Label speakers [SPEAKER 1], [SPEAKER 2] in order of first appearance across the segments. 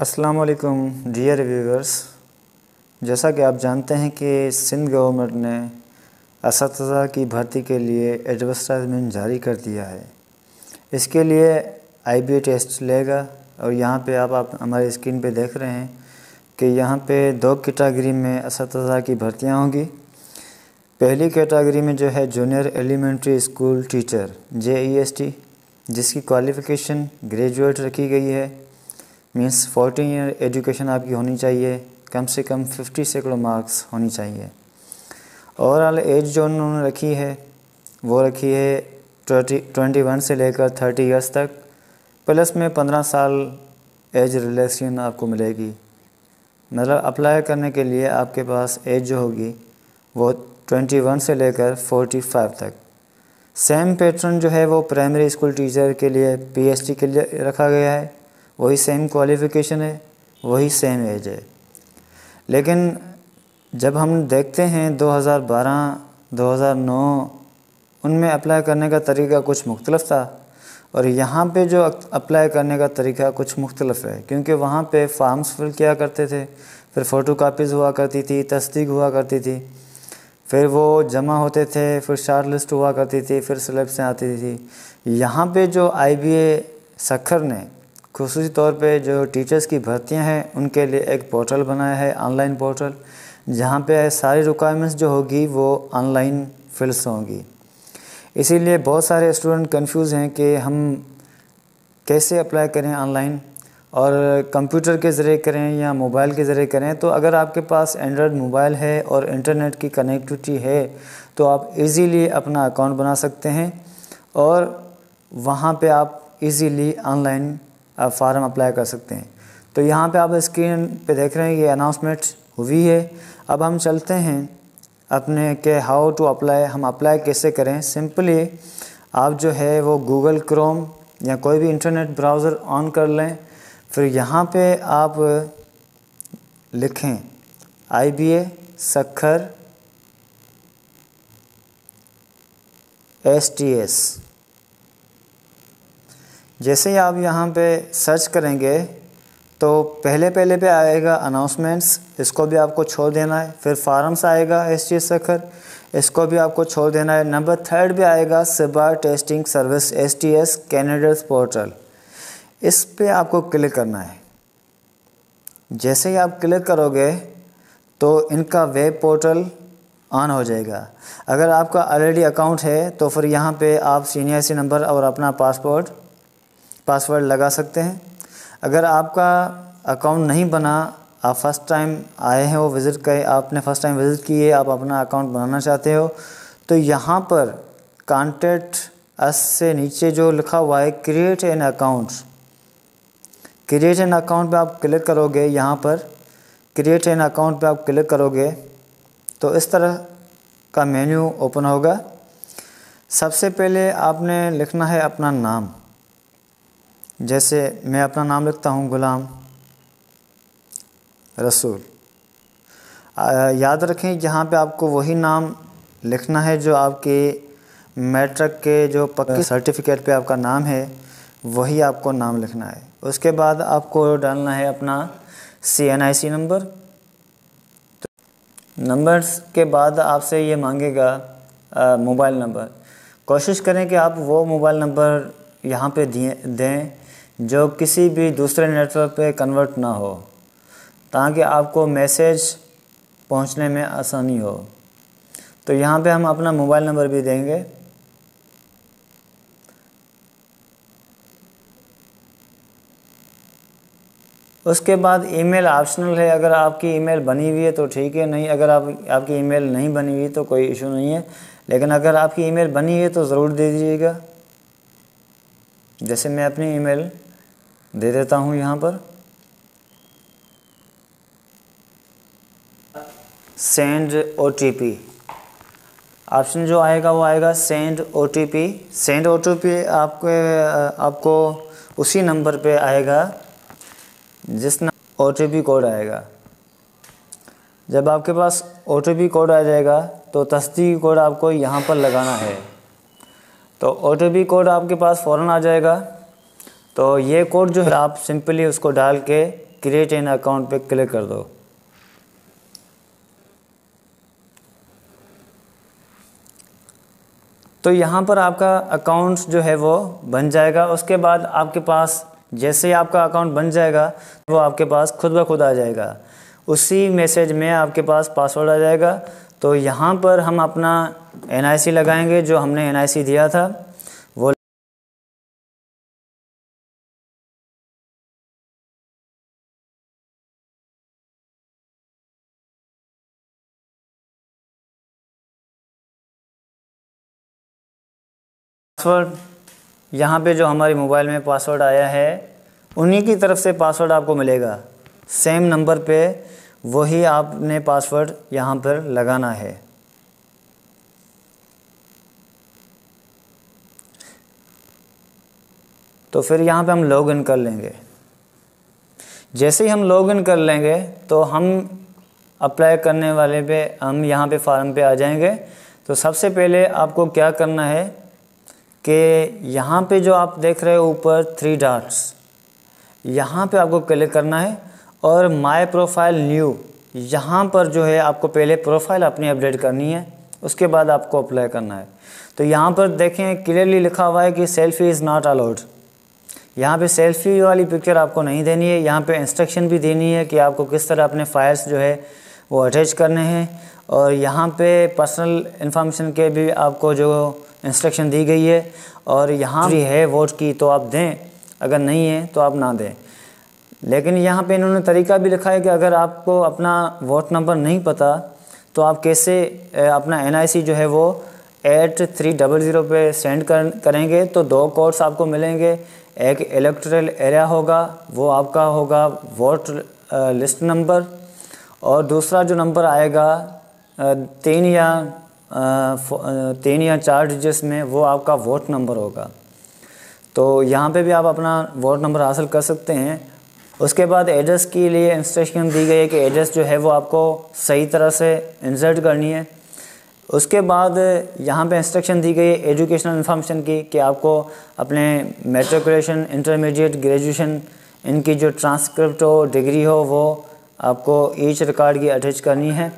[SPEAKER 1] अस्सलाम वालेकुम dear viewers जैसा कि आप जानते हैं कि सिंध गवर्नमेंट ने इस की भर्ती के लिए एडवर्टाइजमेंट जारी कर दिया है इसके लिए आई टेस्ट लेगा और यहाँ पे आप आप हमारे स्क्रीन पे देख रहे हैं कि यहाँ पे दो कैटागरी में इस की भर्तियाँ होंगी पहली कैटागरी में जो है junior elementary school teacher J जिसकी क्वालिफ़िकेशन ग्रेजुएट रखी गई है मीन्स फोर्टीन ईयर एजुकेशन आपकी होनी चाहिए कम से कम फिफ्टी सैकड़ों मार्क्स होनी चाहिए ओवरऑल एज जो उन्होंने रखी है वो रखी है ट्वेंटी ट्वेंटी वन से लेकर थर्टी ईयर्स तक प्लस में पंद्रह साल एज रिलैक्सेशन आपको मिलेगी मतलब अप्लाई करने के लिए आपके पास एज जो होगी वो ट्वेंटी वन से लेकर फोर्टी फाइव तक सेम पैटर्न जो है वो प्राइमरी स्कूल टीचर के लिए पीएचडी के लिए रखा गया है वही सेम क्वालिफ़िकेशन है वही सेम एज है लेकिन जब हम देखते हैं 2012, 2009 उनमें अप्लाई करने का तरीका कुछ मुख्तलफ था और यहाँ पे जो अप्लाई करने का तरीका कुछ मुख्तलफ है क्योंकि वहाँ पे फॉर्म्स फिल किया करते थे फिर फ़ोटो कापीज़ हुआ करती थी तस्दीक हुआ करती थी फिर वो जमा होते थे फिर शार्ट लिस्ट हुआ करती थी फिर सिलेबसें आती थी यहाँ पे जो आई बी ए सखर ने खसूस तौर पे जो टीचर्स की भर्तियां हैं उनके लिए एक पोर्टल बनाया है ऑनलाइन पोर्टल जहाँ पे सारी रिक्वायरमेंट्स जो होगी वो ऑनलाइन फिल्स होंगी इसीलिए बहुत सारे स्टूडेंट कंफ्यूज हैं कि हम कैसे अप्लाई करें ऑनलाइन और कंप्यूटर के ज़रिए करें या मोबाइल के ज़रिए करें तो अगर आपके पास एंड्रॉयड मोबाइल है और इंटरनेट की कनेक्टिविटी है तो आप इजीली अपना अकाउंट बना सकते हैं और वहाँ पे आप इजीली ऑनलाइन आप फार्म अप्लाई कर सकते हैं तो यहाँ पे आप स्क्रीन पे देख रहे हैं ये अनाउंसमेंट हुई है अब हम चलते हैं अपने के हाउ टू अप्लाई हम अप्लाई कैसे करें सिंपली आप जो है वो गूगल क्रोम या कोई भी इंटरनेट ब्राउज़र ऑन कर लें फिर यहाँ पे आप लिखें I B A Sukkur S T S जैसे ही आप यहाँ पे सर्च करेंगे तो पहले पहले पे आएगा अनाउंसमेंट्स इसको भी आपको छोड़ देना है फिर फार्म्स आएगा एस टी सखर इसको भी आपको छोड़ देना है नंबर थर्ड भी आएगा सिबा testing service S T S candidates portal इस पर आपको क्लिक करना है जैसे ही आप क्लिक करोगे तो इनका वेब पोर्टल ऑन हो जाएगा अगर आपका ऑलरेडी अकाउंट है तो फिर यहाँ पे आप सीनियर सी नंबर और अपना पासपोर्ट पासवर्ड लगा सकते हैं अगर आपका अकाउंट नहीं बना आप फर्स्ट टाइम आए हैं वो विज़िट कर आपने फर्स्ट टाइम विज़िट किए आप अपना अकाउंट बनाना चाहते हो तो यहाँ पर कॉन्टेक्ट अस से नीचे जो लिखा हुआ है create an account create an account पे आप क्लिक करोगे यहाँ पर क्रिएट एन अकाउंट पे आप क्लिक करोगे तो इस तरह का मेन्यू ओपन होगा सबसे पहले आपने लिखना है अपना नाम जैसे मैं अपना नाम लिखता हूँ गुलाम रसूल याद रखें यहाँ पे आपको वही नाम लिखना है जो आपके मैट्रिक के जो पक्की सर्टिफिकेट पे आपका नाम है वही आपको नाम लिखना है उसके बाद आपको डालना है अपना C N I C number numbers के बाद आपसे ये मांगेगा मोबाइल नंबर कोशिश करें कि आप वो मोबाइल नंबर यहाँ पे दिए दें जो किसी भी दूसरे नेटवर्क पे कन्वर्ट ना हो ताकि आपको मैसेज पहुंचने में आसानी हो तो यहाँ पे हम अपना मोबाइल नंबर भी देंगे उसके बाद ईमेल ऑप्शनल है अगर आपकी ईमेल बनी हुई है तो ठीक है नहीं अगर आप आपकी ईमेल नहीं बनी हुई तो कोई इशू नहीं है लेकिन अगर आपकी ईमेल बनी है तो ज़रूर दे दीजिएगा जैसे मैं अपनी ईमेल दे देता हूँ यहाँ पर सेंड ओ ऑप्शन जो आएगा वो आएगा send O T P send O T P आपके आपको उसी नंबर पे आएगा जिस ओ टी पी कोड आएगा जब आपके पास ओ टी पी कोड आ जाएगा तो तस्दीक कोड आपको यहाँ पर लगाना है तो ओ टी पी कोड आपके पास फ़ौरन आ जाएगा तो ये कोड जो है आप सिंपली उसको डाल के क्रिएट इन अकाउंट पे क्लिक कर दो तो यहाँ पर आपका अकाउंट जो है वो बन जाएगा उसके बाद आपके पास जैसे ही आपका अकाउंट बन जाएगा वो आपके पास खुद ब खुद आ जाएगा उसी मैसेज में आपके पास पासवर्ड आ जाएगा तो यहाँ पर हम अपना एन लगाएंगे जो हमने एन दिया था पासवर्ड यहाँ पे जो हमारे मोबाइल में पासवर्ड आया है उन्हीं की तरफ से पासवर्ड आपको मिलेगा सेम नंबर पे वही आपने पासवर्ड यहाँ पर लगाना है तो फिर यहाँ पे हम लॉगिन कर लेंगे जैसे ही हम लॉगिन कर लेंगे तो हम अप्लाई करने वाले पे हम यहाँ पे फॉर्म पे आ जाएंगे तो सबसे पहले आपको क्या करना है कि यहाँ पे जो आप देख रहे हो ऊपर थ्री डॉट्स यहाँ पे आपको क्लिक करना है और माय प्रोफाइल न्यू यहाँ पर जो है आपको पहले प्रोफाइल अपनी अपडेट करनी है उसके बाद आपको अप्लाई करना है तो यहाँ पर देखें क्लियरली लिखा हुआ है कि सेल्फ़ी इज़ नॉट अलाउड यहाँ पे सेल्फ़ी वाली पिक्चर आपको नहीं देनी है यहाँ पे इंस्ट्रक्शन भी देनी है कि आपको किस तरह अपने फाइल्स जो है वो अटैच करने हैं और यहाँ पे पर्सनल इन्फॉर्मेशन के भी आपको जो इंस्ट्रक्शन दी गई है और यहाँ भी है वोट की तो आप दें अगर नहीं है तो आप ना दें लेकिन यहाँ पे इन्होंने तरीका भी लिखा है कि अगर आपको अपना वोट नंबर नहीं पता तो आप कैसे अपना एन जो है वो एट थ्री डबल ज़ीरो पर सेंड कर करेंगे तो दो कोड्स आपको मिलेंगे एक इलेक्ट्रल एरिया होगा वो आपका होगा वोट लिस्ट नंबर और दूसरा जो नंबर आएगा तीन या तीन या चार डिजिट्स में वो आपका वोट नंबर होगा तो यहाँ पे भी आप अपना वोट नंबर हासिल कर सकते हैं उसके बाद एड्रेस के लिए इंस्ट्रक्शन दी गई है कि एड्रेस जो है वो आपको सही तरह से इंसर्ट करनी है उसके बाद यहाँ पे इंस्ट्रक्शन दी गई है एजुकेशनल इंफॉर्मेशन की कि आपको अपने मेट्रिकुलेशन इंटरमीडिएट ग्रेजुएशन इनकी जो ट्रांसक्रिप्ट हो डिग्री हो वो आपको ईच रिकॉर्ड की अटैच करनी है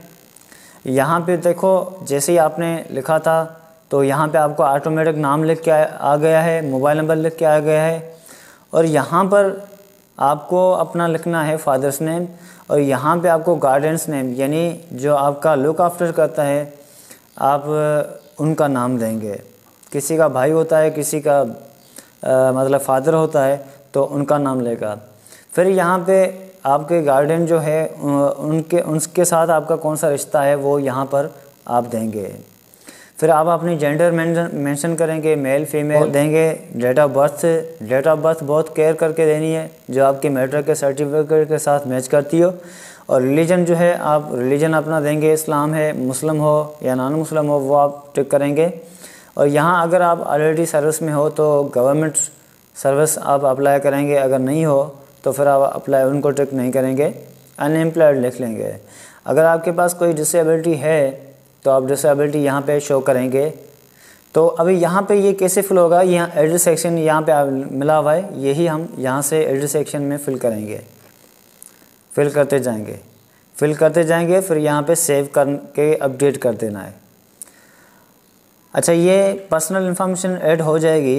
[SPEAKER 1] यहाँ पे देखो जैसे ही आपने लिखा था तो यहाँ पे आपको ऑटोमेटिक नाम लिख के आ गया है मोबाइल नंबर लिख के आ गया है और यहाँ पर आपको अपना लिखना है फादर्स नेम और यहाँ पे आपको गार्डन्स नेम यानी जो आपका लुक आफ्टर करता है आप उनका नाम देंगे किसी का भाई होता है किसी का आ, मतलब फादर होता है तो उनका नाम लेगा फिर यहाँ पे आपके गार्डन जो है उनके उनके साथ आपका कौन सा रिश्ता है वो यहाँ पर आप देंगे फिर आप अपनी जेंडर मेंशन करेंगे मेल फीमेल देंगे डेट ऑफ बर्थ से डेट ऑफ बर्थ बहुत केयर करके देनी है जो आपके मेट्रिक के सर्टिफिकेट के साथ मैच करती हो और रिलीजन जो है आप रिलीजन अपना देंगे इस्लाम है मुस्लिम हो या नॉन मुस्लिम हो वो आप टिक करेंगे और यहाँ अगर आप ऑलरेडी सर्विस में हो तो गवर्नमेंट सर्विस आप अप्लाई करेंगे अगर नहीं हो तो फिर आप अप्लाई उनको टिक नहीं करेंगे अनएम्प्लॉयड लिख लेंगे अगर आपके पास कोई डिसेबिलिटी है तो आप डिसेबिलिटी यहाँ पे शो करेंगे तो अभी यहाँ पे ये कैसे फिल होगा यहाँ एड्रेस सेक्शन यहाँ पे मिला हुआ है यही हम यहाँ से एड्रेस सेक्शन में फिल करेंगे फिल करते जाएंगे फिल करते जाएंगे फिर यहाँ पे सेव करके अपडेट कर देना है अच्छा ये पर्सनल इन्फॉर्मेशन ऐड हो जाएगी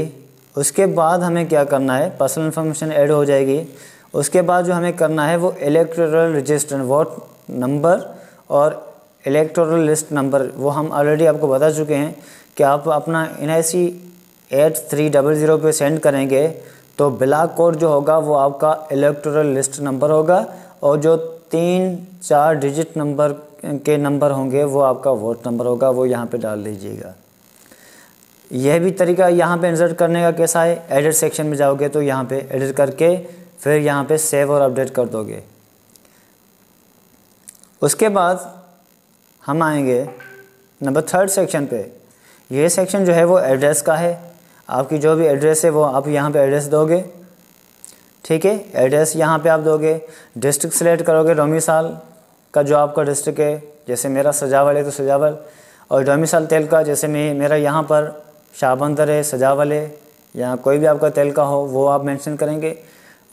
[SPEAKER 1] उसके बाद हमें क्या करना है पर्सनल इन्फॉर्मेशन ऐड हो जाएगी उसके बाद जो हमें करना है वो इलेक्ट्रल रजिस्टर वोट नंबर और इलेक्ट्रल लिस्ट नंबर वो हम ऑलरेडी आपको बता चुके हैं कि आप अपना N I C eight three double zero पर सेंड करेंगे तो ब्लाक कोड जो होगा वो आपका इलेक्ट्रल लिस्ट नंबर होगा और जो तीन चार डिजिट नंबर के नंबर होंगे वो आपका वोट नंबर होगा वो यहाँ पे डाल दीजिएगा यह भी तरीका यहाँ पे इंसर्ट करने का कैसा है एडिट सेक्शन में जाओगे तो यहाँ पे एडिट करके फिर यहाँ पे सेव और अपडेट कर दोगे उसके बाद हम आएंगे नंबर थर्ड सेक्शन पे ये सेक्शन जो है वो एड्रेस का है आपकी जो भी एड्रेस है वो आप यहाँ पे एड्रेस दोगे ठीक है एड्रेस यहाँ पे आप दोगे डिस्ट्रिक्ट सेलेक्ट करोगे डोमिसाल का जो आपका डिस्ट्रिक्ट है जैसे मेरा सजावल है तो सजावल और डोमिसाल तेल का जैसे मैं मेरा यहाँ पर शाहबंदर है सजावल है या कोई भी आपका तेल का हो वो आप मेंशन करेंगे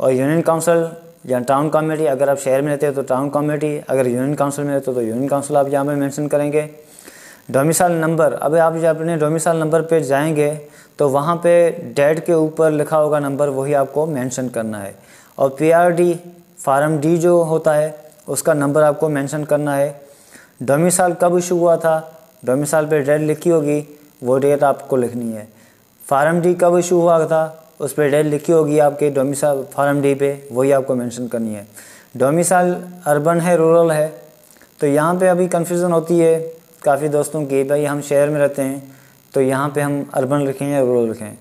[SPEAKER 1] और यूनियन काउंसिल या टाउन कमेटी अगर आप शहर में रहते हो तो टाउन कमेटी अगर यूनियन काउंसिल में रहते हो तो यूनियन काउंसिल आप यहाँ पर मैंशन करेंगे डोमिसाइल नंबर अब आप जब अपने डोमिसाइल नंबर पर जाएंगे तो वहाँ पे डेट के ऊपर लिखा होगा नंबर वही आपको मेंशन करना है और पीआरडी फार्म डी जो होता है उसका नंबर आपको मेंशन करना है डोमिसाइल कब इशू हुआ था डोमिसाइल पे डेट लिखी होगी वो डेट आपको लिखनी है फार्म डी कब इशू हुआ था उस पर डेट लिखी होगी आपके डोमिसाइल फार्म डी पे वही आपको मेंशन करनी है डोमिसाइल अर्बन है रूरल है तो यहाँ पे अभी कन्फ्यूज़न होती है काफ़ी दोस्तों की भाई हम शहर में रहते हैं तो यहाँ पे हम अर्बन लिखें या रूरल लिखें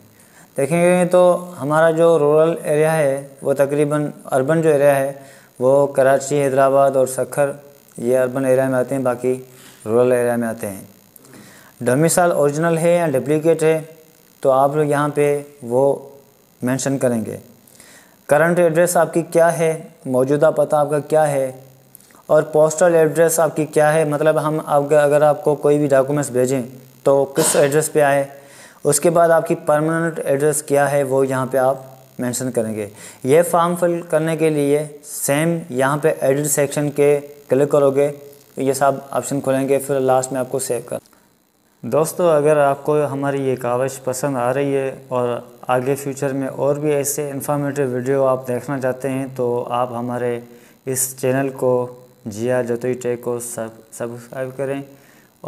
[SPEAKER 1] देखेंगे तो हमारा जो रूरल एरिया है वो तकरीबन अर्बन जो एरिया है वो कराची हैदराबाद और सखर ये अर्बन एरिया में आते हैं बाकी रूरल एरिया में आते हैं डोमिसाइल ओरिजिनल है या डुप्लिकेट है तो आप लोग यहाँ पे वो मेंशन करेंगे करंट एड्रेस आपकी क्या है मौजूदा पता आपका क्या है और पोस्टल एड्रेस आपकी क्या है मतलब हम आपके अगर आपको कोई भी डॉक्यूमेंट्स भेजें तो किस एड्रेस पे आए उसके बाद आपकी परमानेंट एड्रेस क्या है वो यहाँ पे आप मेंशन करेंगे ये फॉर्म फिल करने के लिए सेम यहाँ पे एडिट सेक्शन के क्लिक करोगे ये सब ऑप्शन खोलेंगे फिर लास्ट में आपको सेव कर दोस्तों अगर आपको हमारी ये कावश पसंद आ रही है और आगे फ्यूचर में और भी ऐसे इन्फॉर्मेटिव वीडियो आप देखना चाहते हैं तो आप हमारे इस चैनल को जिया जतोई टेक को सब सब्सक्राइब करें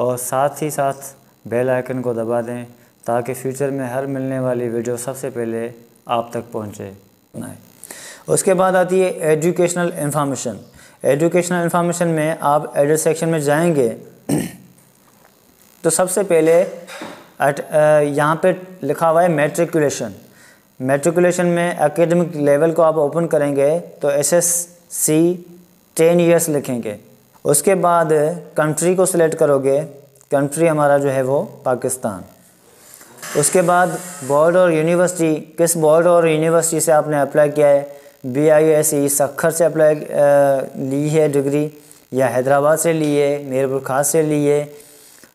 [SPEAKER 1] और साथ ही साथ बेल आइकन को दबा दें ताकि फ्यूचर में हर मिलने वाली वीडियो सबसे पहले आप तक पहुँचे उसके बाद आती है एजुकेशनल इंफॉर्मेशन एजुकेशनल इन्फॉर्मेशन में आप एड्रेस सेक्शन में जाएंगे तो सबसे पहले एट यहाँ पे लिखा हुआ है मेट्रिकुलेशन मेट्रिकुलेशन में एकेडमिक लेवल को आप ओपन करेंगे तो S S C ten years लिखेंगे उसके बाद कंट्री को सिलेक्ट करोगे कंट्री हमारा जो है वो पाकिस्तान उसके बाद बोर्ड और यूनिवर्सिटी किस बोर्ड और यूनिवर्सिटी से आपने अप्लाई किया है B I S E Sukkur से अप्लाई ली है डिग्री या हैदराबाद से ली है मीरपुर खास से ली है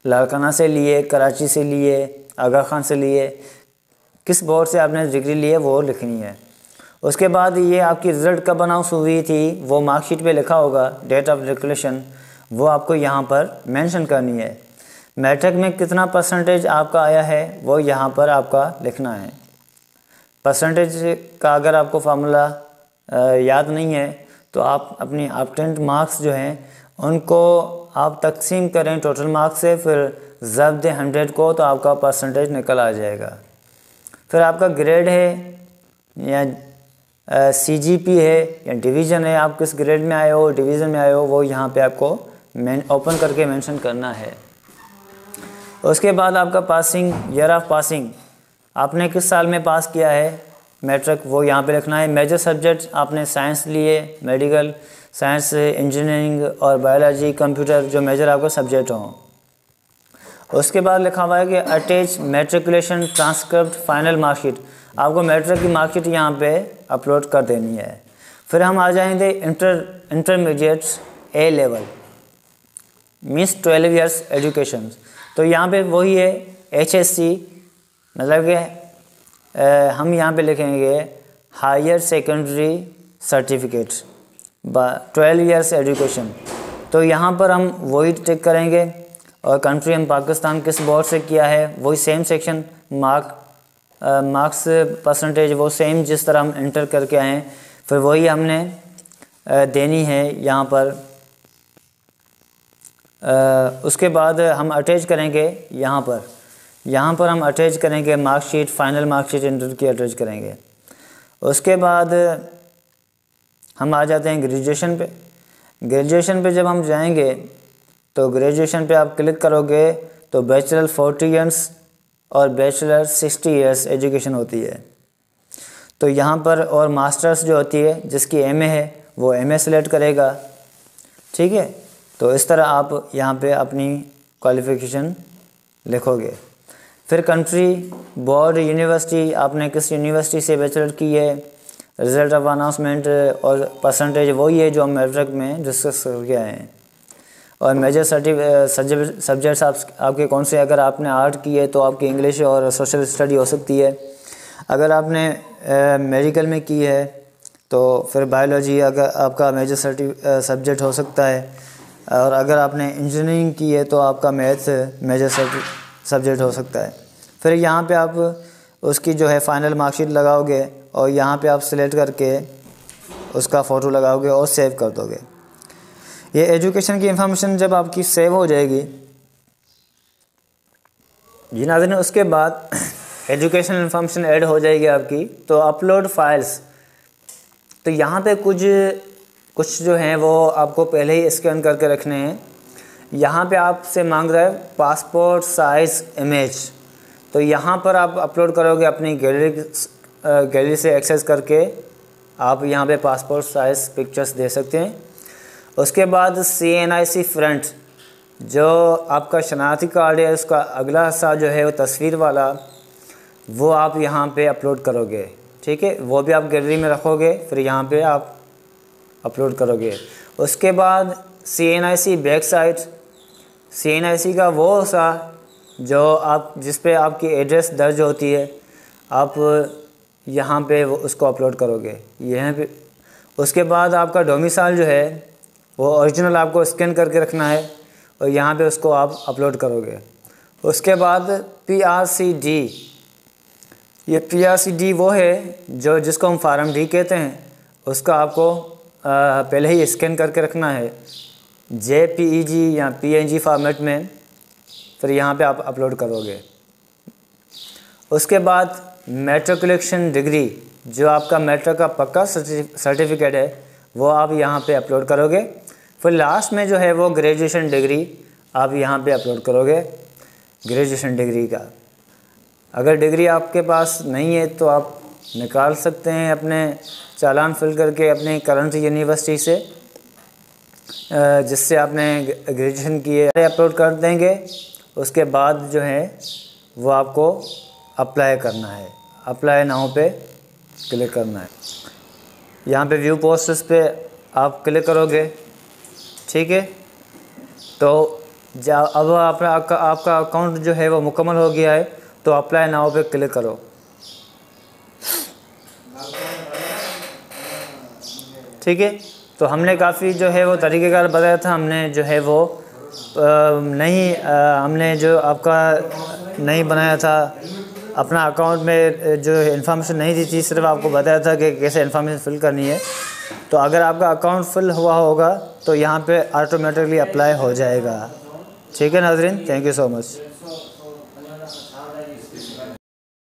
[SPEAKER 1] लालकाना से लिए कराची से लिए आगा खान से लिए किस बोर्ड से आपने डिग्री लिए वो लिखनी है उसके बाद ये आपकी रिज़ल्ट कब अनाउंस हुई थी वो मार्कशीट पे लिखा होगा डेट ऑफ डिक्लेशन वो आपको यहाँ पर मेंशन करनी है मैट्रिक में कितना परसेंटेज आपका आया है वो यहाँ पर आपका लिखना है परसेंटेज का अगर आपको फार्मूला याद नहीं है तो आप अपनी अपटेंट मार्क्स जो हैं उनको आप तकसीम करें टोटल मार्क्स से फिर जब दें हंड्रेड को तो आपका परसेंटेज निकल आ जाएगा फिर आपका ग्रेड है या सी जी पी है या डिवीज़न है आप किस ग्रेड में आए हो डिवीज़न में आए हो वो यहाँ पे आपको ओपन करके मेंशन करना है उसके बाद आपका पासिंग ईयर ऑफ पासिंग आपने किस साल में पास किया है मैट्रिक वो यहाँ पे लिखना है मेजर सब्जेक्ट आपने साइंस लिए मेडिकल साइंस इंजीनियरिंग और बायोलॉजी कंप्यूटर जो मेजर आपका सब्जेक्ट हों उसके बाद लिखा हुआ है कि attach matriculation transcript final marksheet आपको मेट्रिक की मार्कशीट यहाँ पे अपलोड कर देनी है फिर हम आ जाएंगे inter intermediates A level means twelve years education तो यहाँ पे वही है एच एस सी मतलब कि हम यहाँ पे लिखेंगे higher secondary certificate twelve years education तो यहाँ पर हम वही चेक करेंगे और कंट्री हम पाकिस्तान किस बोर्ड से किया है वही same section mark marks percentage वो सेम जिस तरह हम इंटर करके आए हैं फिर वही हमने आ, देनी है यहाँ पर आ, उसके बाद हम अटैच करेंगे यहाँ पर यहाँ पर हम अटैच करेंगे मार्कशीट फाइनल मार्कशीट इंटर की अटैच करेंगे उसके बाद हम आ जाते हैं ग्रेजुएशन पे ग्रेजुएशन पे जब हम जाएंगे तो ग्रेजुएशन पे आप क्लिक करोगे तो बैचलर फोर्टी ईयर्स और बैचलर सिक्सटी ईयर्स एजुकेशन होती है तो यहाँ पर और मास्टर्स जो होती है जिसकी एम है वो एम ए सेलेक्ट करेगा ठीक है तो इस तरह आप यहाँ पे अपनी क्वालिफिकेशन लिखोगे फिर कंट्री बोर्ड यूनिवर्सिटी आपने किस यूनिवर्सिटी से बैचलर की है रिजल्ट ऑफ अनाउंसमेंट और परसेंटेज वही है जो हम मेट्रिक में डिस्कस करके आए हैं और मेजर सब्जेक्ट्स आप, आपके कौन से अगर आपने आर्ट की है तो आपकी इंग्लिश और सोशल स्टडी हो सकती है अगर आपने मेडिकल में की है तो फिर बायोलॉजी अगर आपका मेजर सब्जेक्ट हो सकता है और अगर आपने इंजीनियरिंग की है तो आपका मैथ मेजर सब्जेक्ट हो सकता है फिर यहाँ पे आप उसकी जो है फाइनल मार्कशीट लगाओगे और यहाँ पे आप सिलेक्ट करके उसका फ़ोटो लगाओगे और सेव कर दोगे ये एजुकेशन की इन्फॉर्मेशन जब आपकी सेव हो जाएगी जी नाजन उसके बाद एजुकेशन इन्फॉर्मेशन ऐड हो जाएगी आपकी तो अपलोड फाइल्स तो यहाँ पे कुछ कुछ जो हैं वो आपको पहले ही स्कैन करके रखने हैं यहाँ पे आपसे मांग रहा है पासपोर्ट साइज़ इमेज तो यहाँ पर आप अपलोड करोगे अपनी गैलरी गैलरी से एक्सेस करके आप यहाँ पे पासपोर्ट साइज़ पिक्चर्स दे सकते हैं उसके बाद C N I C front जो आपका शनाती कार्ड है उसका अगला हिस्सा जो है वो तस्वीर वाला वो आप यहाँ पे अपलोड करोगे ठीक है वो भी आप गैलरी में रखोगे फिर यहाँ पे आप अपलोड करोगे उसके बाद C N I C back side C N I C का वो हिस्सा जो आप जिस पे आपकी एड्रेस दर्ज होती है आप यहाँ पे उसको अपलोड करोगे यहाँ पे उसके बाद आपका डोमिसाइल जो है वो ओरिजिनल आपको स्कैन करके रखना है और यहाँ पे उसको आप अपलोड करोगे उसके बाद पी आर सी डी ये पी आर सी डी वो है जो जिसको हम फार्म डी कहते हैं उसका आपको आ, पहले ही स्कैन करके रखना है जे पी ई जी या पी एन जी फॉर्मेट में फिर यहाँ पे आप अपलोड करोगे उसके बाद मेट्रिकुलेशन डिग्री जो आपका मेट्रो का पक्का सर्टिफिकेट है वो आप यहाँ पे अपलोड करोगे फिर लास्ट में जो है वो ग्रेजुएशन डिग्री आप यहाँ पे अपलोड करोगे ग्रेजुएशन डिग्री का अगर डिग्री आपके पास नहीं है तो आप निकाल सकते हैं अपने चालान फिल करके अपने करंट यूनिवर्सिटी से जिससे आपने ग्रेजुएशन किए अपलोड कर देंगे उसके बाद जो है वो आपको अप्लाई करना है अप्लाई नाव पे क्लिक करना है यहाँ पे व्यू पोस्टर्स पे आप क्लिक करोगे ठीक है तो जा अब आप, आपका आपका अकाउंट जो है वो मुकम्मल हो गया है तो अप्लाई नाव पे क्लिक करो ठीक है तो हमने काफ़ी जो है वो तरीक़ेकार बताया था हमने जो है वो नहीं हमने जो आपका नहीं बनाया था अपना अकाउंट में जो इन्फॉर्मेशन नहीं दी थी सिर्फ आपको बताया था कि कैसे इन्फॉर्मेशन फिल करनी है तो अगर आपका अकाउंट फिल हुआ होगा तो यहाँ पे ऑटोमेटिकली अप्लाई हो जाएगा ठीक है नाजरीन थैंक यू सो मच